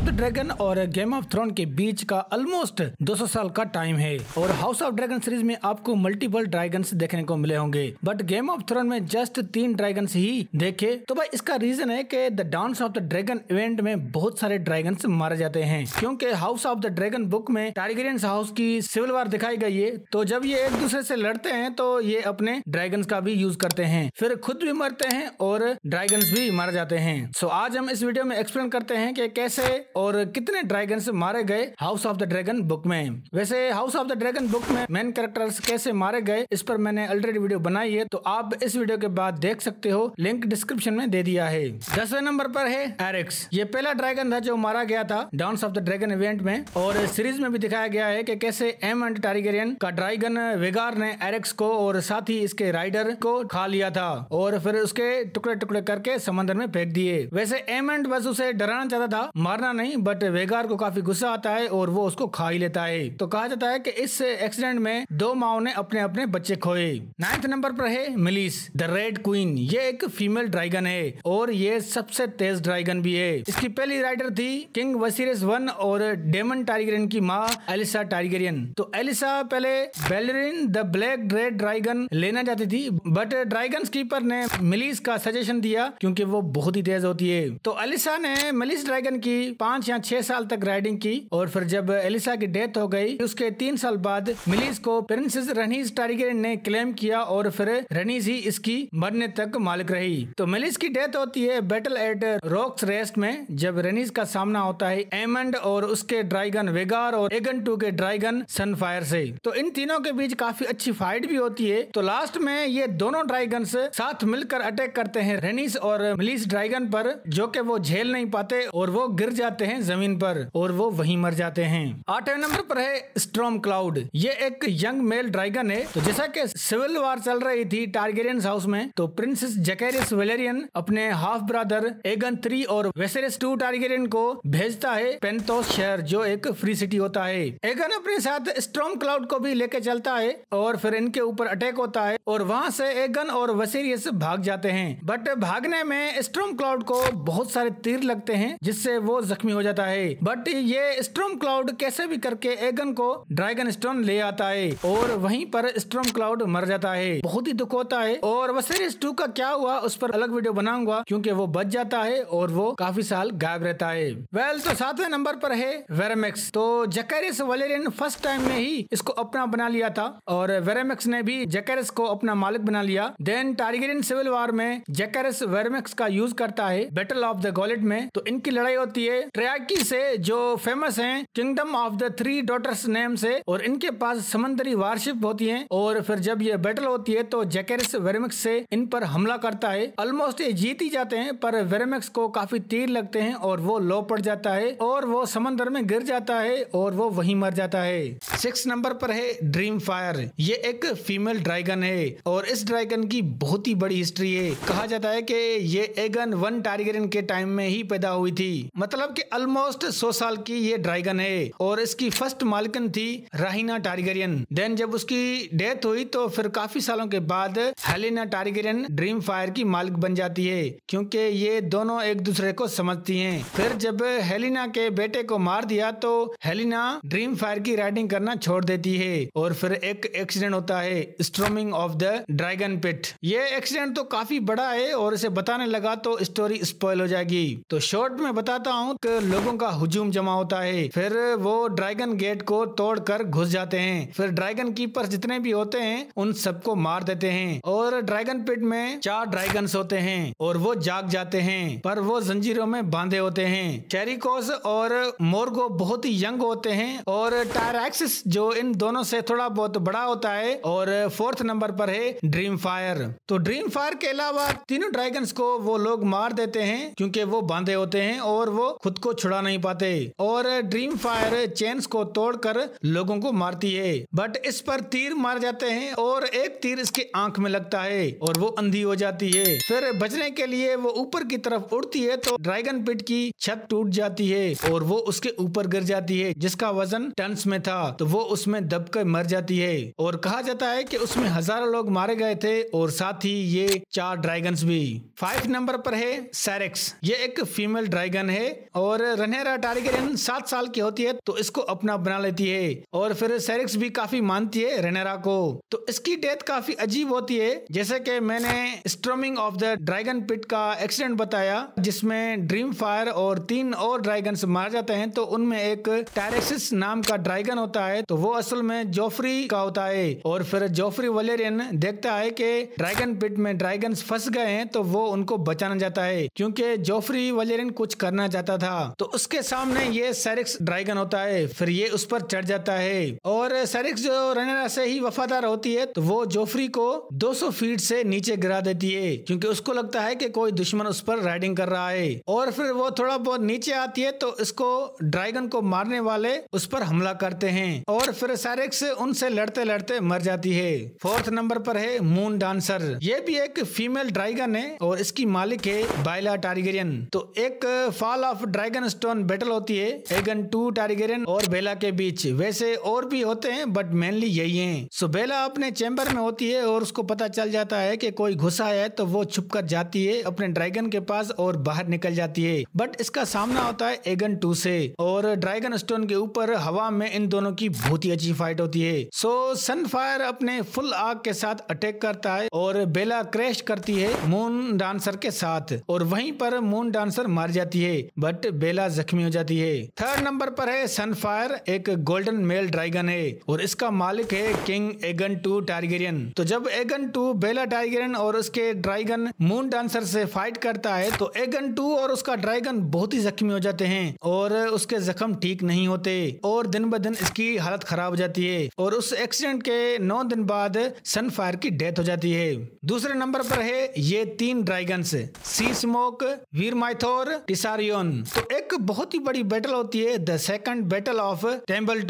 Of the dragon और game of throne के बीच का ऑलमोस्ट 200 साल का टाइम है और हाउस ऑफ ड्रैगन सीरीज में आपको मल्टीपल ड्रैगन देखने को मिले होंगे बट गेम ऑफ थ्रोन में जस्ट तीन ड्रैगन ही देखे तो भाई इसका रीजन है की the dance of the dragon event में बहुत सारे ड्रैगन मारे जाते हैं क्यूँकी house of the dragon book में टाइगरियन हाउस की सिविल वार दिखाई गई है तो जब ये एक दूसरे से लड़ते हैं तो ये अपने ड्रैगन का भी यूज करते हैं फिर खुद भी मरते हैं और ड्रैगन भी मारे जाते हैं सो आज हम इस वीडियो में एक्सप्लेन करते हैं कि कैसे और कितने ड्रैगन मारे गए house of the dragon book में वैसे house of the dragon book में मेन कैरेक्टर्स कैसे मारे गए इस पर मैंने ऑलरेडी वीडियो बनाई है तो आप इस वीडियो के बाद देख सकते हो लिंक डिस्क्रिप्शन में दे दिया है दसवें नंबर पर है एरिक्स ये पहला ड्रैगन था जो मारा गया था dance of the dragon event में और सीरीज में भी दिखाया गया है कि कैसे एम एंड टारिगेरियन का ड्रैगन वेगार ने एरिक्स को और साथ ही इसके राइडर को खा लिया था और फिर उसके टुकड़े टुकड़े करके समंदर में फेंक दिए वैसे एम एंड बस उसे डराना चाहता था मारना नहीं बट वेगार को काफी गुस्सा आता है और वो उसको खा ही लेता है तो कहा जाता है कि इस एक्सीडेंट में दो माओ ने अपने अपने बच्चे खोए नाइन्थ नंबर पर है मिलीस द रेड क्वीन ये एक फीमेल ड्रैगन है और ये सबसे तेज ड्रैगन भी है इसकी पहली राइडर थी किंग वसीरस वन और डेमन टाइगरियन की माँ एलिसा टाइगरियन तो एलिसा पहले Balerion the black dread dragon लेना चाहती थी बट ड्रैगन कीपर ने मिलीस का सजेशन दिया क्योंकि वो बहुत ही तेज होती है तो अलिसा ने मिलीस ड्रैगन की पांच या छह साल तक राइडिंग की और फिर जब एलिसा की डेथ हो गई उसके तीन साल बाद मिलीज को प्रिंसेस रनीज टारिगेरियन ने क्लेम किया और फिर रनीज ही इसकी मरने तक मालिक रही तो मिलीज की डेथ होती है बैटल एट रॉक्स रेस्ट में जब रनीज का सामना होता है एमंड और उसके ड्राइगन वेगार और एगन टू के ड्राइगन सनफायर से तो इन तीनों के बीच काफी अच्छी फाइट भी होती है तो लास्ट में ये दोनों ड्राइगन साथ मिलकर अटैक करते हैं रेनिस और मिलीस ड्राइगन पर जो के वो झेल नहीं पाते और वो गिर जाते जाते हैं जमीन पर और वो वहीं मर जाते हैं आठवें नंबर पर है स्ट्रॉम क्लाउड ये एक यंग मेल ड्रैगन है तो जैसा कि सिविल वार चल रही थी टारगेरियंस हाउस में तो प्रिंसेस जकेरियस वेलेरियन अपने हाफ ब्रदर एगन थ्री और वेसेरिस टू टारगेरियन को भेजता है पेंटोस शहर जो एक फ्री सिटी होता है एगन अपने साथ स्ट्रॉम क्लाउड को भी लेके चलता है और फिर इनके ऊपर अटैक होता है और वहाँ से एगन और वसीरियस भाग जाते हैं बट भागने में स्ट्रॉम क्लाउड को बहुत सारे तीर लगते हैं जिससे वो जख्मी आदमी हो जाता है बट ये स्ट्रोम क्लाउड कैसे भी करके एगन को ड्रैगन स्टोन ले आता है और वहीं पर स्ट्रोम क्लाउड मर जाता है बहुत ही दुख होता है और वसेरिस टू का क्या हुआ उस पर अलग वीडियो बनाऊंगा क्योंकि वो बच जाता है और वो काफी साल गायब रहता है वेल तो सातवें नंबर पर है वेरामेक्स तो जकेरिस वलेरियन फर्स्ट टाइम में ही इसको अपना बना लिया था और वेरामेक्स ने भी जकेरिस को अपना मालिक बना लिया देन टारगेरियन सिविल वॉर में जकैरिस वेरमेक्स का यूज करता है बैटल ऑफ द गॉलेट में तो इनकी लड़ाई होती है त्रयाकी से जो फेमस हैं kingdom of the three daughters name से और इनके पास समंदरी वारशिप होती हैं और फिर जब ये बैटल होती है तो जैकेरिस वेरमिक्स से इन पर हमला करता है ऑलमोस्ट ये जीत ही जाते हैं पर वेरमिक्स को काफी तीर लगते हैं और वो लो पड़ जाता है और वो समंदर में गिर जाता है और वो वहीं मर जाता है सिक्स नंबर पर है ड्रीम फायर ये एक फीमेल ड्रैगन है और इस ड्रैगन की बहुत ही बड़ी हिस्ट्री है कहा जाता है कि ये एगन वन टारगेरियन के टाइम में ही पैदा हुई थी मतलब कि ऑलमोस्ट सौ साल की ये ड्रैगन है और इसकी फर्स्ट मालिकन थी राहिना टारिगरियन देन जब उसकी डेथ हुई तो फिर काफी सालों के बाद हेलिना टारिगरियन ड्रीम फायर की मालिक बन जाती है क्योंकि ये दोनों एक दूसरे को समझती हैं। फिर जब हेलिना के बेटे को मार दिया तो हेलिना ड्रीम फायर की राइडिंग करना छोड़ देती है और फिर एक एक्सीडेंट होता है storming of the dragon pit ये एक्सीडेंट तो काफी बड़ा है और इसे बताने लगा तो स्टोरी स्पॉइल हो जाएगी तो शॉर्ट में बताता हूँ लोगों का हुजूम जमा होता है फिर वो ड्रैगन गेट को तोड़कर घुस जाते हैं फिर ड्रैगन कीपर जितने भी होते हैं उन सबको मार देते हैं और ड्रैगन पिट में चार ड्रैगन होते हैं और वो जाग जाते हैं पर वो जंजीरों में बांधे होते हैं चेरिकोस और मोर्गो बहुत ही यंग होते हैं और टायरक्सिस जो इन दोनों से थोड़ा बहुत बड़ा होता है और फोर्थ नंबर पर है ड्रीम फायर तो ड्रीम फायर के अलावा तीनों ड्रैगन को वो लोग मार देते हैं क्योंकि वो बांधे होते हैं और वो खुद को को छुड़ा नहीं पाते और ड्रीम फायर चेन्स को तोड़कर लोगों को मारती है बट इस पर तीर मार जाते हैं और एक तीर इसके आंख में लगता है और वो अंधी हो जाती है फिर बचने के लिए वो ऊपर की तरफ उड़ती है तो ड्रैगन पिट की छत टूट जाती है और वो उसके ऊपर गिर जाती है जिसका वजन टंस में था तो वो उसमें दबकर मर जाती है और कहा जाता है कि उसमें हजारों लोग मारे गए थे और साथ ही ये चार ड्रैगन्स भी फाइव नंबर पर है सैरेक्स ये एक फीमेल ड्रैगन है और और रनहरा अटारी सात साल की होती है तो इसको अपना बना लेती है और फिर सेरिक्स भी काफी मानती है रनहरा को तो इसकी डेथ काफी अजीब होती है जैसे कि मैंने storming of the dragon pit का एक्सीडेंट बताया जिसमें ड्रीम फायर और तीन और ड्रैगन मार जाते हैं तो उनमें एक टायरेक्सिस नाम का ड्रैगन होता है तो वो असल में जोफ्री का होता है और फिर जोफ्री वलेरियन देखता है कि ड्रैगन पिट में ड्रैगन फंस गए हैं तो वो उनको बचाना जाता है क्योंकि जोफ्री वलेरियन कुछ करना चाहता था था तो उसके सामने ये सैरिक्स ड्रैगन होता है फिर ये उस पर चढ़ जाता है और सैरिक्स जो रनेरा से ही वफादार होती है तो वो जोफरी को 200 फीट से नीचे गिरा देती है क्योंकि उसको लगता है कि कोई दुश्मन उस पर राइडिंग कर रहा है और फिर वो थोड़ा बहुत नीचे आती है तो इसको ड्रैगन को मारने वाले उस पर हमला करते हैं और फिर सैरिक्स उनसे लड़ते लड़ते मर जाती है फोर्थ नंबर पर है मून डांसर ये भी एक फीमेल ड्रैगन है और इसकी मालिक है बाइला टारगेरियन तो एक fall of dragon Dragonstone battle होती है एगन टू टारगेरियन और बेला के बीच वैसे और भी होते हैं बट मेनली यही है सो बेला अपने चैम्बर में होती है और उसको पता चल जाता है की कोई घुसा है तो वो छुप जाती है अपने ड्रैगन के पास और बाहर निकल जाती है बट इसका सामना होता है एगन टू से और ड्रैगन स्टोन के ऊपर हवा में इन दोनों की बहुत ही अच्छी फाइट होती है सो सन फायर अपने फुल आग के साथ अटैक करता है और बेला क्रैश करती है मून डांसर के साथ और वहीं पर मून डांसर मार जाती है बट बेला जख्मी हो जाती है थर्ड नंबर पर है सनफायर एक गोल्डन मेल ड्रैगन है और इसका मालिक है किंग एगन टू टारगेरियन तो जब एगन टू बेला टारगेरियन और उसके ड्रैगन मून डांसर से फाइट करता है तो एगन टू और उसका ड्रैगन बहुत ही जख्मी हो जाते हैं और उसके जख्म ठीक नहीं होते और दिन ब दिन इसकी हालत खराब हो जाती है और उस एक्सीडेंट के नौ दिन बाद सनफायर की डेथ हो जाती है दूसरे नंबर पर है ये तीन ड्रैगन सी स्मोक वीर माइथोर टिसारियोन तो एक बहुत ही बड़ी बैटल होती है the second battle of Tumbleton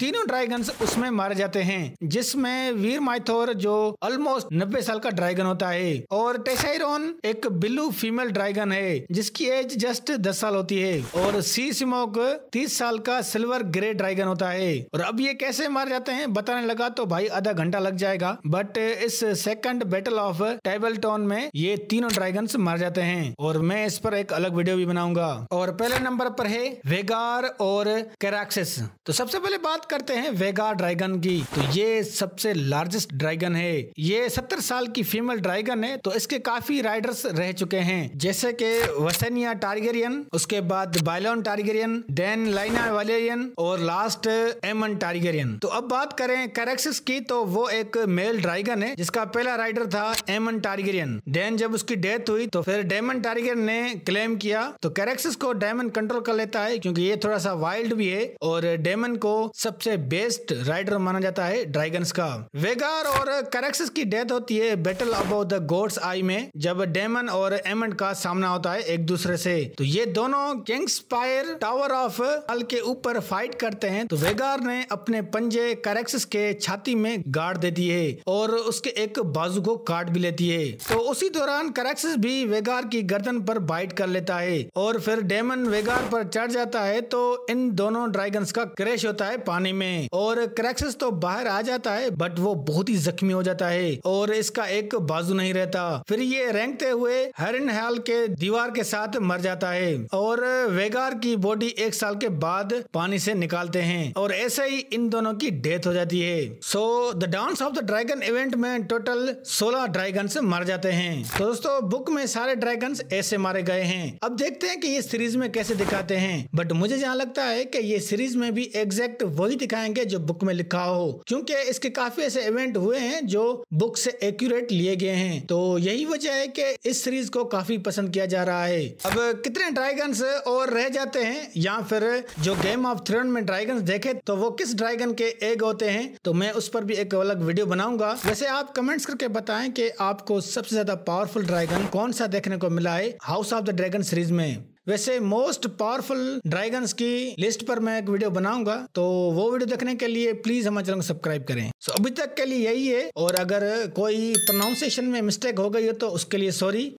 तीनों ड्रैगन्स उसमें मारे जाते हैं जिसमें वीर माइथोर जो ऑलमोस्ट नब्बे साल का ड्रैगन होता है और टेसाइरोन एक बिल्लू फीमेल ड्रैगन है जिसकी एज जस्ट दस साल होती है और सी सिमोक तीस साल का सिल्वर ग्रे ड्रैगन होता है और अब ये कैसे मारे जाते हैं बताने लगा तो भाई आधा घंटा लग जाएगा बट इस सेकंड बैटल ऑफ टेबल में ये तीनों ड्रैगन मारे जाते हैं और मैं इस पर एक अलग वीडियो भी बनाऊंगा और पहले पहले नंबर पर है वेगार और कैराक्सिस तो सबसे पहले बात करते हैं वेगार ड्रैगन की तो ये सबसे लार्जेस्ट ड्रैगन है ये सत्तर साल की फीमेल ड्रैगन है तो इसके काफी राइडर्स रह चुके हैं जैसे के वसेनिया टारगेरियन उसके बाद Baelon Targaryen then Laena Velaryon और लास्ट एमन टारगेरियन तो अब बात करें कैरेक्सिस की तो वो एक मेल ड्रैगन है जिसका पहला राइडर था एमन टारगेरियन डेन जब उसकी डेथ हुई तो फिर डेमन टारगेरियन ने क्लेम किया तो कैरेक्सिस को डेमन डेमन कंट्रोल कर लेता है क्योंकि ये थोड़ा सा वाइल्ड भी है और डेमन को सबसे बेस्ट राइडर माना जाता है ड्रैगन्स का वेगार और करेक्सिस की डेथ होती है battle above the gods eye में जब डेमन और एमंड का सामना होता है एक दूसरे से तो ये दोनों स्पायर टावर ऑफ हल के ऊपर फाइट करते हैं तो वेगार ने अपने पंजे करेक्सिस के छाती में गाड़ देती है और उसके एक बाजू को काट भी लेती है तो उसी दौरान करेक्सिस भी वेगार की गर्दन पर बाइट कर लेता है और फिर डेमन वेगार पर चढ़ जाता है तो इन दोनों ड्रैगन्स का क्रैश होता है पानी में और क्रैक्सिस तो बाहर आ जाता है बट वो बहुत ही जख्मी हो जाता है और इसका एक बाजू नहीं रहता फिर ये रेंगते हुए हरिन हाल के दीवार के साथ मर जाता है और वेगार की बॉडी एक साल के बाद पानी से निकालते हैं और ऐसे ही इन दोनों की डेथ हो जाती है so the dance of the dragon event में टोटल सोलह ड्रैगन मर जाते हैं तो दोस्तों बुक में सारे ड्रैगन ऐसे मारे गए हैं अब देखते हैं कि ये सीरीज में में कैसे दिखाते हैं बट मुझे जहाँ लगता है कि ये सीरीज में भी एग्जैक्ट वही दिखाएंगे जो बुक में लिखा हो क्योंकि इसके काफी ऐसे इवेंट हुए हैं जो बुक से एक्यूरेट लिए गए हैं तो यही वजह है कि इस सीरीज को काफी पसंद किया जा रहा है अब कितने ड्रैगन और रह जाते हैं या फिर जो गेम ऑफ थ्रोन में ड्रैगन देखे तो वो किस ड्रैगन के एग होते हैं तो मैं उस पर भी एक अलग वीडियो बनाऊंगा वैसे आप कमेंट्स करके बताएं कि आपको सबसे ज्यादा पावरफुल ड्रैगन कौन सा देखने को मिला है house of the dragon series में वैसे मोस्ट पावरफुल ड्रैगन की लिस्ट पर मैं एक वीडियो बनाऊंगा तो वो वीडियो देखने के लिए प्लीज हमारे चैनल को सब्सक्राइब करें सो so, अभी तक के लिए यही है और अगर कोई प्रोनाउंसिएशन में मिस्टेक हो गई हो तो उसके लिए सॉरी